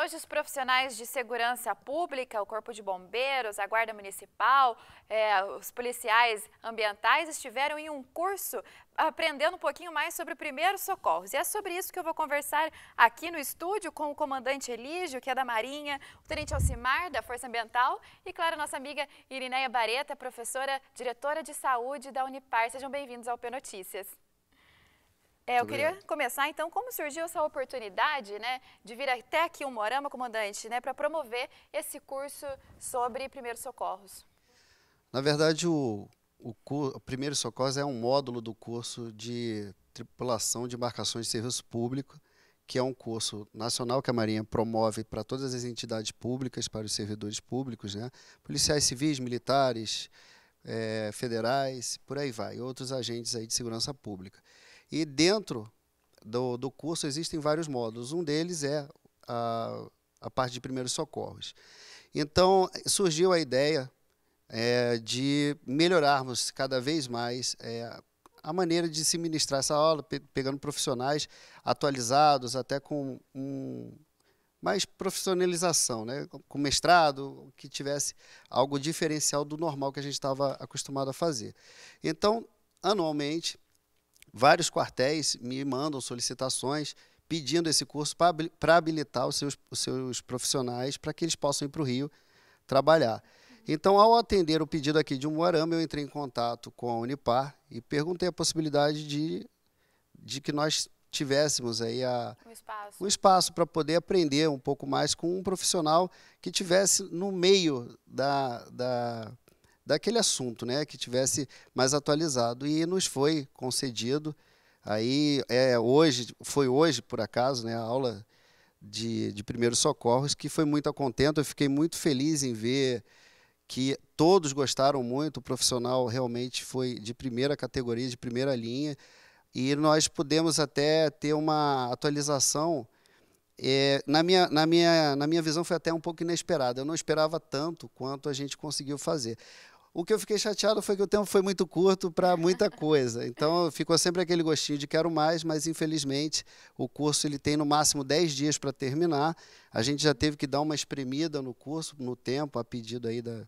hoje os profissionais de segurança pública, o Corpo de Bombeiros, a Guarda Municipal, é, os policiais ambientais estiveram em um curso aprendendo um pouquinho mais sobre primeiros socorros. E é sobre isso que eu vou conversar aqui no estúdio com o comandante Elígio, que é da Marinha, o tenente Alcimar, da Força Ambiental, e, claro, nossa amiga Irineia Bareta, professora, diretora de saúde da Unipar. Sejam bem-vindos ao P Notícias. É, eu queria começar então como surgiu essa oportunidade, né, de vir até aqui o Morama, comandante, né, para promover esse curso sobre primeiros socorros. Na verdade, o, o, o primeiro socorros é um módulo do curso de tripulação de embarcações de serviço público, que é um curso nacional que a Marinha promove para todas as entidades públicas, para os servidores públicos, né, policiais civis, militares, é, federais, por aí vai, outros agentes aí de segurança pública. E dentro do, do curso existem vários módulos. Um deles é a, a parte de primeiros socorros. Então, surgiu a ideia é, de melhorarmos cada vez mais é, a maneira de se ministrar essa aula, pe pegando profissionais atualizados, até com um, mais profissionalização, né? com mestrado, que tivesse algo diferencial do normal que a gente estava acostumado a fazer. Então, anualmente, Vários quartéis me mandam solicitações pedindo esse curso para habilitar os seus, os seus profissionais para que eles possam ir para o Rio trabalhar. Então, ao atender o pedido aqui de Umuarama, eu entrei em contato com a Unipar e perguntei a possibilidade de, de que nós tivéssemos aí a, um espaço, um espaço para poder aprender um pouco mais com um profissional que tivesse no meio da, da, daquele assunto, né, que tivesse mais atualizado e nos foi concedido. Aí é hoje, foi hoje por acaso, né, a aula de, de primeiros socorros que foi muito a contento. Eu fiquei muito feliz em ver que todos gostaram muito. O profissional realmente foi de primeira categoria, de primeira linha, e nós pudemos até ter uma atualização. É, na, minha, na, minha, na minha visão, foi até um pouco inesperada. Eu não esperava tanto quanto a gente conseguiu fazer. O que eu fiquei chateado foi que o tempo foi muito curto para muita coisa. Então ficou sempre aquele gostinho de quero mais, mas infelizmente o curso ele tem no máximo 10 dias para terminar. A gente já teve que dar uma espremida no curso, no tempo, a pedido aí da,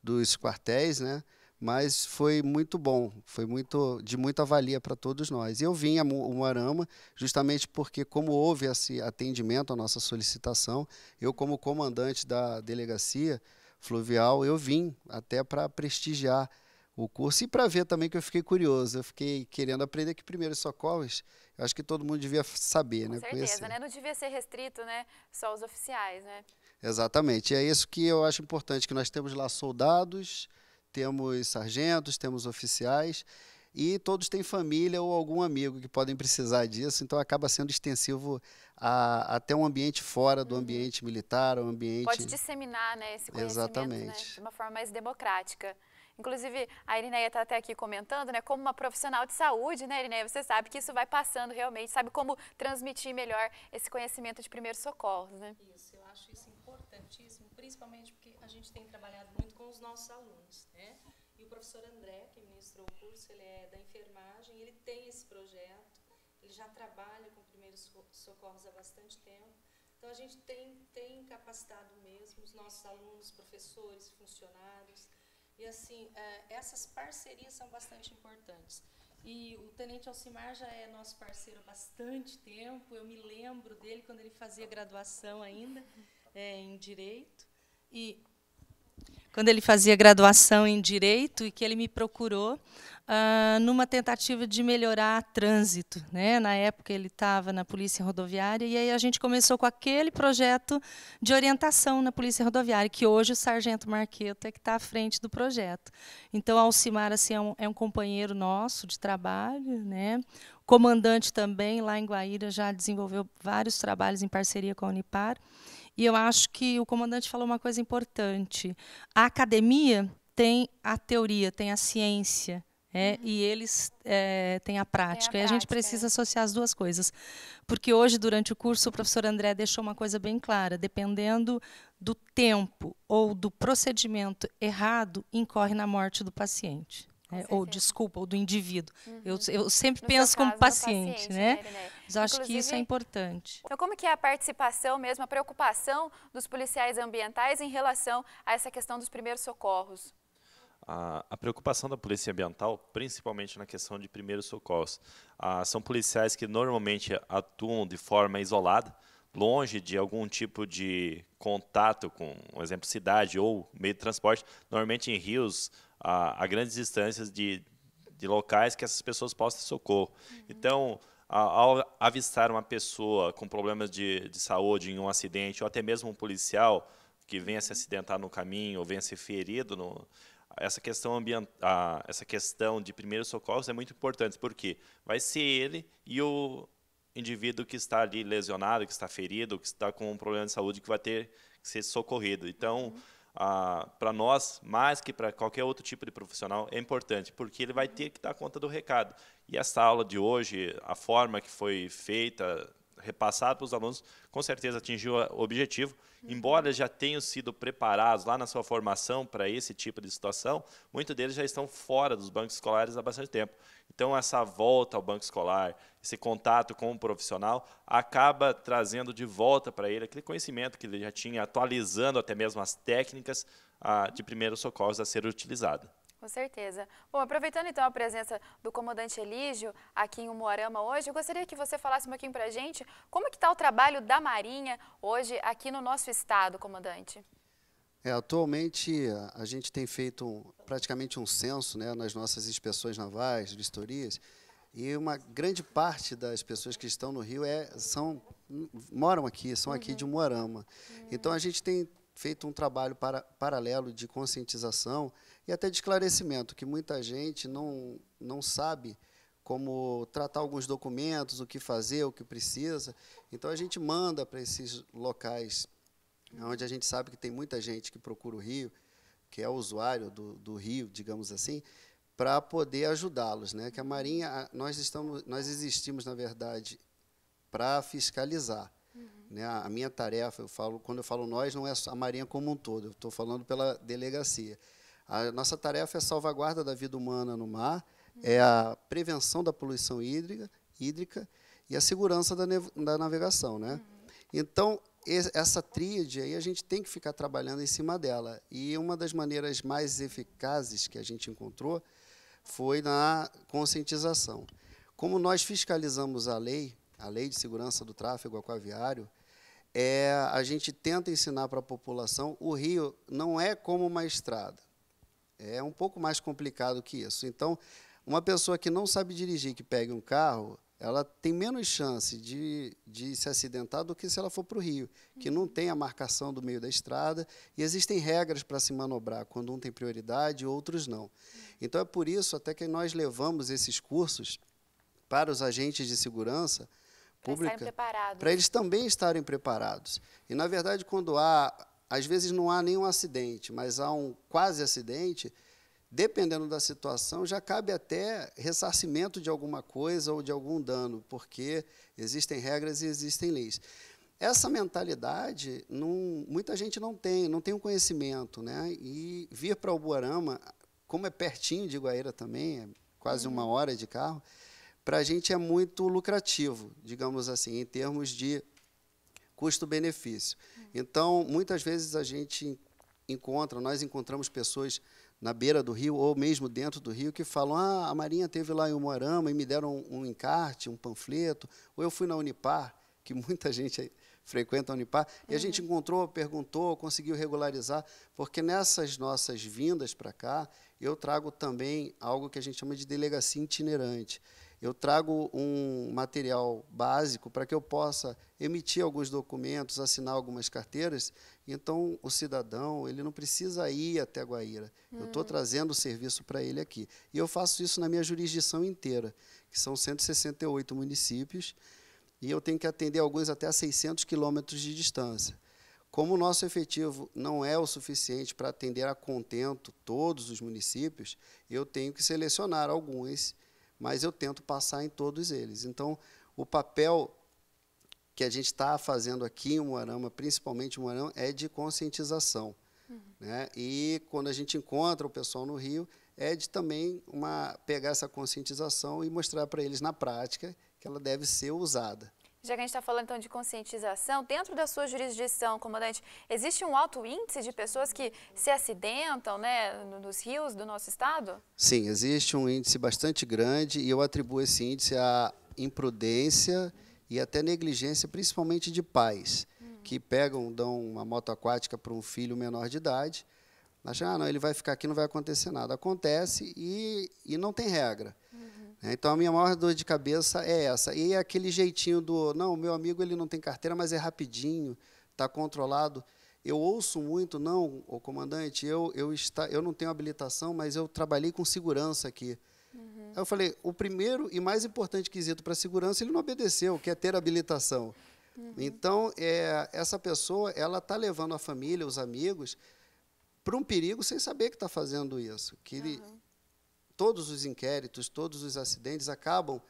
dos quartéis, né? Mas foi muito bom, foi muito de muita valia para todos nós. Eu vim a Moarama justamente porque, como houve esse atendimento à nossa solicitação, eu, como comandante da delegacia, fluvial, eu vim até para prestigiar o curso e para ver também que eu fiquei curioso, eu fiquei querendo aprender que primeiros socorros, eu acho que todo mundo devia saber, né? Com né? certeza, Conhecer. né? Não devia ser restrito, né? Só os oficiais, né? Exatamente, e é isso que eu acho importante, que nós temos lá soldados, temos sargentos, temos oficiais, e todos têm família ou algum amigo que podem precisar disso, então acaba sendo extensivo a, até um ambiente fora do uhum. ambiente militar, um ambiente... Pode disseminar né, esse conhecimento né, Exatamente. Né, de uma forma mais democrática. Inclusive, a Irineia está até aqui comentando, né? Como uma profissional de saúde, né, Irineia? Você sabe que isso vai passando realmente, sabe como transmitir melhor esse conhecimento de primeiros socorros, né? Isso, eu acho isso importantíssimo, principalmente porque a gente tem trabalhado muito com os nossos alunos, né? professor André, que ministrou o curso, ele é da enfermagem, ele tem esse projeto, ele já trabalha com primeiros socorros há bastante tempo. Então, a gente tem, tem capacitado mesmo os nossos alunos, professores, funcionários. E, assim, é, essas parcerias são bastante importantes. E o Tenente Alcimar já é nosso parceiro há bastante tempo. Eu me lembro dele quando ele fazia graduação ainda é, em Direito. E quando ele fazia graduação em direito e que ele me procurou uh, numa tentativa de melhorar trânsito. Né? Na época ele estava na Polícia Rodoviária e aí a gente começou com aquele projeto de orientação na Polícia Rodoviária, que hoje o Sargento Marqueto é que está à frente do projeto. Então, Alcimar assim, é, um, é um companheiro nosso de trabalho, né? comandante também lá em Guaíra já desenvolveu vários trabalhos em parceria com a Unipar. E eu acho que o comandante falou uma coisa importante. A academia tem a teoria, tem a ciência, é, uhum. e eles é, têm a prática. a e a prática, gente precisa é. associar as duas coisas. Porque hoje, durante o curso, o professor André deixou uma coisa bem clara: dependendo do tempo ou do procedimento errado, incorre na morte do paciente. É, ou desculpa, ou do indivíduo. Uhum. Eu, eu sempre no penso caso, como paciente, paciente né? né? Mas acho que isso é importante. Então, como que é a participação mesmo, a preocupação dos policiais ambientais em relação a essa questão dos primeiros socorros? A, a preocupação da polícia ambiental, principalmente na questão de primeiros socorros. Ah, são policiais que normalmente atuam de forma isolada, longe de algum tipo de contato com, por exemplo, cidade ou meio de transporte. Normalmente em rios, a, a grandes distâncias de, de locais que essas pessoas possam ter socorro. Uhum. Então, ao avistar uma pessoa com problemas de, de, saúde em um acidente, ou até mesmo um policial que venha se uhum. acidentar no caminho, ou venha ser ferido, no, essa, questão essa questão de primeiros socorros é muito importante, porque vai ser ele e o indivíduo que está ali lesionado, que está ferido, que está com um problema de saúde, que vai ter que ser socorrido. Então, uhum ah, para nós, mais que para qualquer outro tipo de profissional, é importante, porque ele vai ter que dar conta do recado. E essa aula de hoje, a forma que foi feita, repassada para os alunos, com certeza atingiu o objetivo. Uhum. Embora já tenham sido preparados lá na sua formação para esse tipo de situação, muitos deles já estão fora dos bancos escolares há bastante tempo. Então, essa volta ao banco escolar, esse contato com o um profissional, acaba trazendo de volta para ele aquele conhecimento que ele já tinha, atualizando até mesmo as técnicas ah, de primeiros socorros a ser utilizada. Com certeza. Bom, aproveitando então a presença do comandante Elígio aqui em Umuarama hoje, eu gostaria que você falasse um pouquinho para a gente como é que está o trabalho da Marinha hoje aqui no nosso estado, comandante. É, atualmente a gente tem feito um, praticamente um censo né, nas nossas inspeções navais, vistorias, e uma grande parte das pessoas que estão no Rio é, são, moram aqui, são aqui de uhum. Moarama. Uhum. Então a uhum. gente tem feito um trabalho para, paralelo de conscientização e até de esclarecimento, que muita gente não, não sabe como tratar alguns documentos, o que fazer, o que precisa. Então a gente manda para esses locais onde a gente sabe que tem muita gente que procura o Rio, que é usuário do, do Rio, digamos assim, para poder ajudá-los, né? Que a Marinha, nós estamos, nós existimos na verdade para fiscalizar, uhum. né? A, minha tarefa, eu falo, quando eu falo nós, não é a Marinha como um todo, eu estou falando pela delegacia. A nossa tarefa é a salvaguarda da vida humana no mar, uhum. é a prevenção da poluição hídrica, hídrica e a segurança da, da navegação, né? Uhum. Então, essa tríade aí a gente tem que ficar trabalhando em cima dela. E uma das maneiras mais eficazes que a gente encontrou foi na conscientização. Como nós fiscalizamos a lei, a lei de segurança do tráfego aquaviário, é, a gente tenta ensinar para a população o rio não é como uma estrada. É um pouco mais complicado que isso. Então, uma pessoa que não sabe dirigir, que pega um carro, ela tem menos chance de, de se acidentar do que se ela for para o rio, que não tem a marcação do meio da estrada e existem regras para se manobrar quando um tem prioridade e outros não. Então é por isso até que nós levamos esses cursos para os agentes de segurança pública para eles também estarem preparados. E na verdade quando há às vezes não há nenhum acidente, mas há um quase acidente, dependendo da situação, já cabe até ressarcimento de alguma coisa ou de algum dano, porque existem regras e existem leis. Essa mentalidade, não, muita gente não tem, não tem o um conhecimento. Né? E vir para Ubuarama, como é pertinho de Guaíra também, é quase uhum. uma hora de carro, para a gente é muito lucrativo, digamos assim, em termos de custo-benefício. Uhum. Então, muitas vezes a gente encontra, nós encontramos pessoas na beira do rio ou mesmo dentro do rio que falam: ah, a Marinha teve lá em Moarama e me deram um, um, encarte, um panfleto, ou eu fui na Unipar, que muita gente frequenta a Unipar, uhum. e a gente uhum. encontrou, perguntou, conseguiu regularizar, porque nessas nossas vindas para cá, eu trago também algo que a gente chama de delegacia itinerante eu trago um material básico para que eu possa emitir alguns documentos, assinar algumas carteiras. Então, o cidadão ele não precisa ir até Guaíra. Hum. Eu estou trazendo o serviço para ele aqui. E eu faço isso na minha jurisdição inteira, que são 168 municípios, e eu tenho que atender alguns até a 600 quilômetros de distância. Como o nosso efetivo não é o suficiente para atender a contento todos os municípios, eu tenho que selecionar alguns mas eu tento passar em todos eles. Então, o papel que a gente está fazendo aqui em Moarama, principalmente em Moarama, é de conscientização. Uhum. Né? E quando a gente encontra o pessoal no Rio, é de também uma, pegar essa conscientização e mostrar para eles na prática que ela deve ser usada. Já que a gente está falando então de conscientização, dentro da sua jurisdição, comandante, existe um alto índice de pessoas que se acidentam né, nos rios do nosso estado? Sim, existe um índice bastante grande e eu atribuo esse índice à imprudência e até negligência, principalmente de pais, hum. que pegam, dão uma moto aquática para um filho menor de idade, acham, ah, não, ele vai ficar aqui, não vai acontecer nada. Acontece e, e não tem regra. Né? Então a minha maior dor de cabeça é essa. E é aquele jeitinho do, não, meu amigo ele não tem carteira, mas é rapidinho, está controlado. Eu ouço muito, não, o comandante, eu eu está, eu não tenho habilitação, mas eu trabalhei com segurança aqui. Uhum. eu falei, o primeiro e mais importante quesito para segurança ele não obedeceu, que é ter habilitação. Uhum. Então é, essa pessoa ela está levando a família, os amigos para um perigo sem saber que está fazendo isso, que uhum. ele, todos os inquéritos, todos os acidentes acabam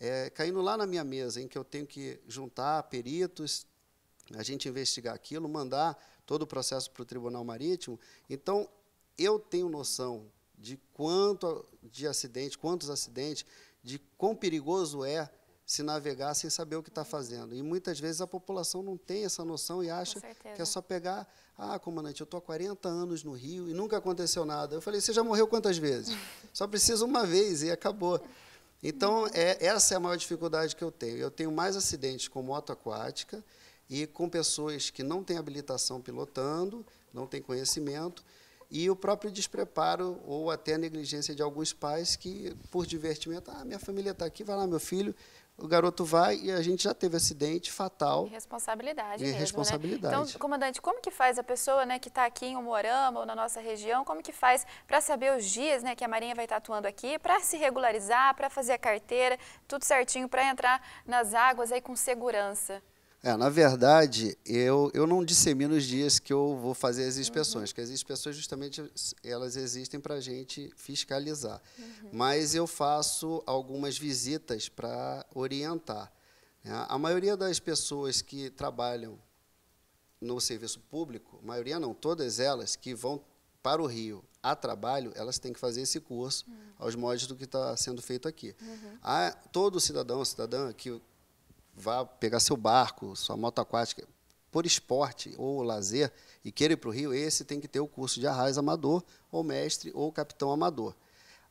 é, caindo lá na minha mesa, em que eu tenho que juntar peritos, a gente investigar aquilo, mandar todo o processo para o Tribunal Marítimo. Então, eu tenho noção de quanto de acidente, quantos acidentes, de quão perigoso é se navegar sem saber o que está fazendo. E muitas vezes a população não tem essa noção e acha que é só pegar ah, comandante, eu estou há 40 anos no Rio e nunca aconteceu nada. Eu falei, você já morreu quantas vezes? Só precisa uma vez e acabou. Então, é, essa é a maior dificuldade que eu tenho. Eu tenho mais acidentes com moto aquática e com pessoas que não têm habilitação pilotando, não têm conhecimento, e o próprio despreparo ou até a negligência de alguns pais que, por divertimento, ah, minha família está aqui, vai lá, meu filho, o garoto vai e a gente já teve acidente fatal. Responsabilidade e mesmo, né? responsabilidade. Né? Então, comandante, como que faz a pessoa né, que está aqui em Umorama ou na nossa região, como que faz para saber os dias né, que a Marinha vai estar tá atuando aqui, para se regularizar, para fazer a carteira, tudo certinho, para entrar nas águas aí com segurança? É, na verdade, eu, eu não dissemino os dias que eu vou fazer as inspeções, uhum. que as inspeções justamente elas existem para a gente fiscalizar. Uhum. Mas eu faço algumas visitas para orientar. Né? A maioria das pessoas que trabalham no serviço público, maioria não, todas elas que vão para o Rio a trabalho, elas têm que fazer esse curso uhum. aos modos do que está sendo feito aqui. Uhum. A, todo cidadão, cidadã que vá pegar seu barco, sua moto aquática, por esporte ou lazer, e queira ir para o Rio, esse tem que ter o curso de arraiz amador, ou mestre, ou capitão amador.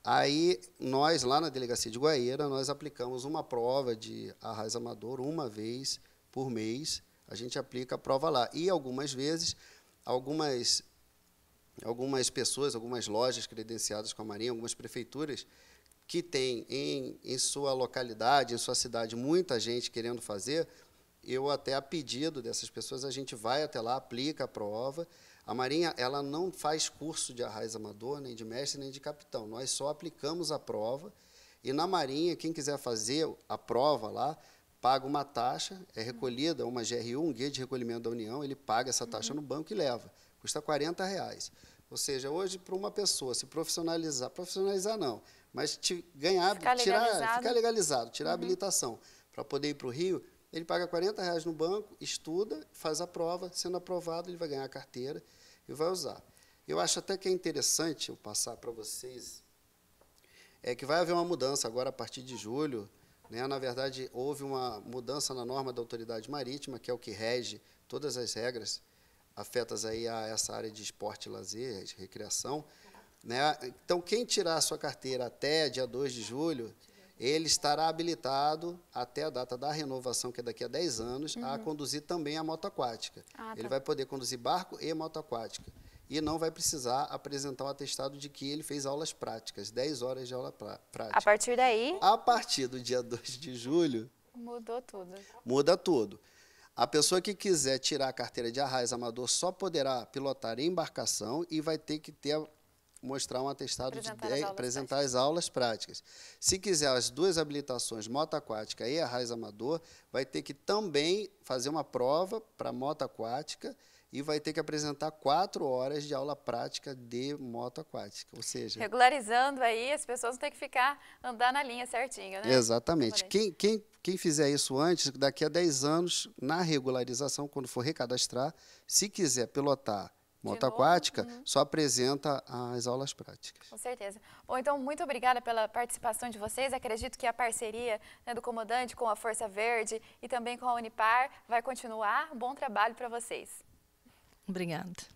Aí, nós, lá na delegacia de Guaíra, nós aplicamos uma prova de arraiz amador uma vez por mês. A gente aplica a prova lá. E algumas vezes, algumas, algumas pessoas, algumas lojas credenciadas com a Marinha, algumas prefeituras, que tem em, em sua localidade, em sua cidade, muita gente querendo fazer, eu até a pedido dessas pessoas, a gente vai até lá, aplica a prova. A Marinha, ela não faz curso de arraiz amador, nem de mestre, nem de capitão. Nós só aplicamos a prova. E na Marinha, quem quiser fazer a prova lá, paga uma taxa, é recolhida uma GRU, um guia de recolhimento da União, ele paga essa taxa uhum. no banco e leva. Custa 40 reais. Ou seja, hoje, para uma pessoa se profissionalizar, profissionalizar não, mas te ganhar, ficar tirar, ficar legalizado, tirar uhum. a habilitação para poder ir para o Rio, ele paga 40 reais no banco, estuda, faz a prova, sendo aprovado, ele vai ganhar a carteira e vai usar. Eu acho até que é interessante eu passar para vocês é que vai haver uma mudança agora a partir de julho. Né? Na verdade, houve uma mudança na norma da autoridade marítima, que é o que rege todas as regras afetas aí a essa área de esporte, lazer, de recreação. Né? Então, quem tirar a sua carteira até dia 2 de julho, ele estará habilitado até a data da renovação, que é daqui a 10 anos, uhum. a conduzir também a moto aquática. Ah, tá. Ele vai poder conduzir barco e moto aquática. E não vai precisar apresentar o atestado de que ele fez aulas práticas, 10 horas de aula prática. A partir daí? A partir do dia 2 de julho. Mudou tudo. Muda tudo. A pessoa que quiser tirar a carteira de arraiz amador só poderá pilotar embarcação e vai ter que ter mostrar um atestado apresentar de as apresentar práticas. as aulas práticas. Se quiser as duas habilitações, moto aquática e arraiz amador, vai ter que também fazer uma prova para moto aquática e vai ter que apresentar quatro horas de aula prática de moto aquática, ou seja... Regularizando aí, as pessoas têm que ficar, andar na linha certinho, né? Exatamente. Quem, quem, quem fizer isso antes, daqui a 10 anos, na regularização, quando for recadastrar, se quiser pilotar moto aquática, uhum. só apresenta as aulas práticas. Com certeza. Bom, então, muito obrigada pela participação de vocês. Acredito que a parceria né, do comandante com a Força Verde e também com a Unipar vai continuar. Um bom trabalho para vocês. Obrigada.